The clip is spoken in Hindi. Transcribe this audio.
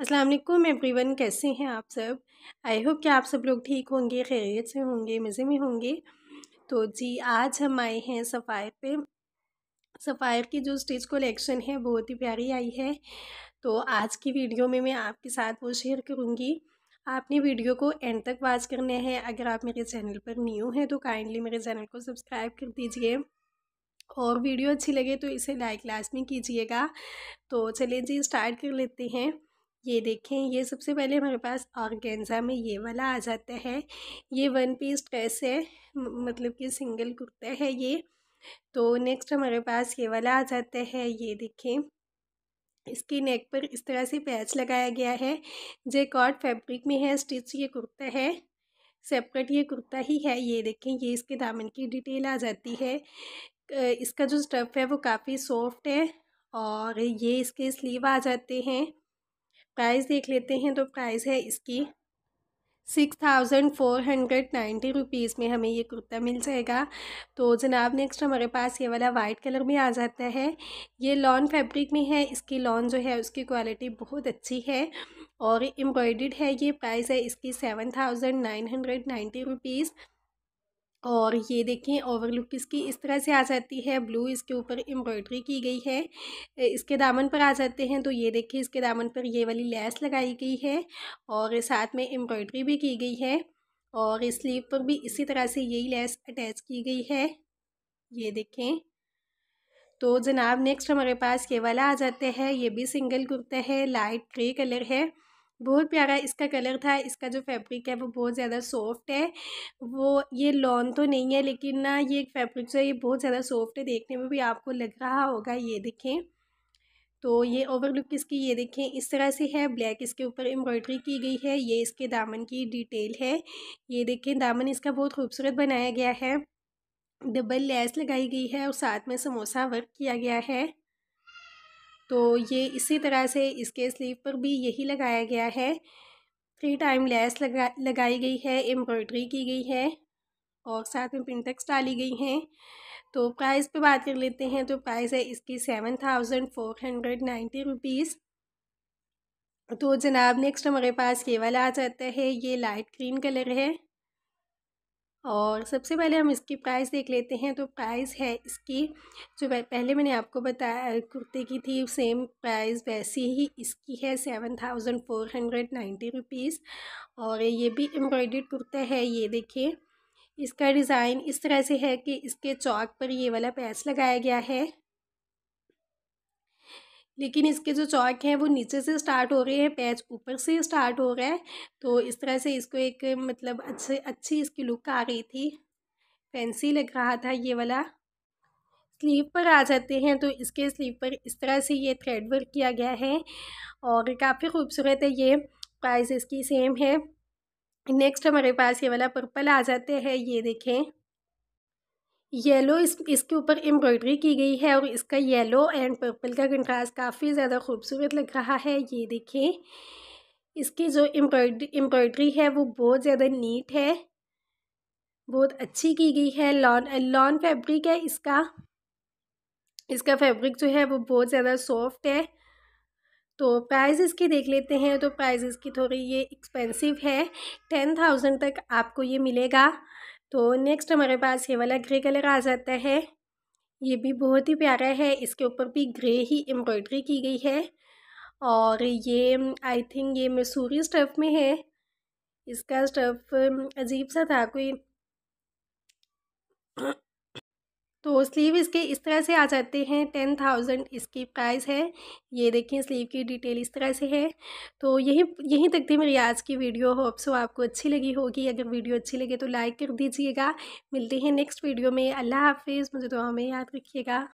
अस्सलाम वालेकुम एवरीवन कैसे हैं आप सब आई होप कि आप सब लोग ठीक होंगे खैरियत से होंगे मज़े में होंगे तो जी आज हम आए हैं सफ़ायर पे सफ़ायर की जो स्टिच कलेक्शन है बहुत ही प्यारी आई है तो आज की वीडियो में मैं आपके साथ वो शेयर करूँगी आपने वीडियो को एंड तक वाच करना है अगर आप मेरे चैनल पर न्यू हैं तो काइंडली मेरे चैनल को सब्सक्राइब कर दीजिए और वीडियो अच्छी लगे तो इसे लाइक लाजमी कीजिएगा तो चलिए जी स्टार्ट कर लेते हैं ये देखें ये सबसे पहले हमारे पास ऑर्गेंजा में ये वाला आ जाता है ये वन पीस ड्रेस है मतलब कि सिंगल कुर्ता है ये तो नेक्स्ट हमारे पास ये वाला आ जाता है ये देखें इसकी नेक पर इस तरह से पैच लगाया गया है जे कॉट फैब्रिक में है स्टिच ये कुर्ता है सेपरेट ये कुर्ता ही है ये देखें ये इसके दामन की डिटेल आ जाती है इसका जो स्टफ़ है वो काफ़ी सॉफ्ट है और ये इसके स्लीव आ जाते हैं प्राइस देख लेते हैं तो प्राइस है इसकी six thousand four hundred ninety rupees में हमें ये कुर्ता मिल जाएगा तो जनाब नेक्स्ट हमारे पास ये वाला वाइट कलर में आ जाता है ये लॉन फैब्रिक में है इसकी लॉन जो है उसकी क्वालिटी बहुत अच्छी है और एम्ब्रॉयड है ये प्राइस है इसकी seven thousand nine hundred ninety rupees और ये देखें ओवरलुक इसकी इस तरह से आ जाती है ब्लू इसके ऊपर एम्ब्रॉयडरी की गई है इसके दामन पर आ जाते हैं तो ये देखें इसके दामन पर ये वाली लैस लगाई गई है और साथ में एम्ब्रॉयडरी भी की गई है और स्लीव पर भी इसी तरह से यही लेस अटैच की गई है ये देखें तो जनाब नेक्स्ट हमारे पास ये वाला आ जाता है ये भी सिंगल कुर्ता है लाइट ग्रे कलर है बहुत प्यारा इसका कलर था इसका जो फैब्रिक है वो बहुत ज़्यादा सॉफ्ट है वो ये लॉन तो नहीं है लेकिन ना ये एक फैब्रिक जो है ये बहुत ज़्यादा सॉफ्ट है देखने में भी आपको लग रहा होगा ये देखें तो ये ओवर लुक इसकी ये देखें इस तरह से है ब्लैक इसके ऊपर एम्ब्रॉयडरी की गई है ये इसके दामन की डिटेल है ये देखें दामन इसका बहुत खूबसूरत बनाया गया है डबल लेस लगाई गई है और साथ में समोसा वर्क किया गया है तो ये इसी तरह से इसके स्लीव पर भी यही लगाया गया है थ्री टाइम लेस लगा लगाई गई है एम्ब्रॉयडरी की गई है और साथ में प्रिंटेक्स डाली गई हैं तो प्राइस पे बात कर लेते हैं तो प्राइस है इसकी seven thousand four hundred ninety rupees तो जनाब नेक्स्ट हमारे पास ये वाला आ जाता है ये लाइट ग्रीन कलर है और सबसे पहले हम इसकी प्राइस देख लेते हैं तो प्राइस है इसकी जो पहले मैंने आपको बताया कुर्ते की थी सेम प्राइस वैसी ही इसकी है seven thousand four hundred ninety rupees और ये भी एम्ब्रॉयडेड कुर्ता है ये देखिए इसका डिज़ाइन इस तरह से है कि इसके चौक पर ये वाला पैस लगाया गया है लेकिन इसके जो चौक हैं वो नीचे से स्टार्ट हो रहे हैं पैच ऊपर से स्टार्ट हो रहा है तो इस तरह से इसको एक मतलब अच्छे अच्छी इसकी लुक आ रही थी फैंसी लग रहा था ये वाला स्लीव पर आ जाते हैं तो इसके स्लीव पर इस तरह से ये थ्रेड वर्क किया गया है और काफ़ी खूबसूरत है ये प्राइस इसकी सेम है नेक्स्ट हमारे पास ये वाला पर्पल आ जाते हैं ये देखें येलो इस इसके ऊपर एम्ब्रॉयडरी की गई है और इसका येलो एंड पर्पल का कंट्रास्ट काफ़ी ज़्यादा खूबसूरत लग रहा है ये देखें इसकी जो एम्ब्रॉयड्री एम्ब्रॉयड्री है वो बहुत ज़्यादा नीट है बहुत अच्छी की गई है लॉन लॉन फैब्रिक है इसका इसका फैब्रिक जो है वो बहुत ज़्यादा सॉफ्ट है तो प्राइस इसकी देख लेते हैं तो प्राइस इसकी थोड़ी ये एक्सपेंसिव है टेन थाउजेंड तक आपको ये मिलेगा तो नेक्स्ट हमारे पास ये वाला ग्रे कलर आ जाता है ये भी बहुत ही प्यारा है इसके ऊपर भी ग्रे ही एम्ब्रॉयडरी की गई है और ये आई थिंक ये मसूरी स्टफ़ में है इसका स्टफ़ अजीब सा था कोई तो स्लीव इसके इस तरह से आ जाते हैं टेन थाउजेंड इसकी प्राइस है ये देखें स्लीव की डिटेल इस तरह से है तो यही यहीं तक थी मेरी आज की वीडियो होप सो आपको अच्छी लगी होगी अगर वीडियो अच्छी लगे तो लाइक कर दीजिएगा मिलते हैं नेक्स्ट वीडियो में अल्लाह हाफिज़ मुझे दुआ में याद रखिएगा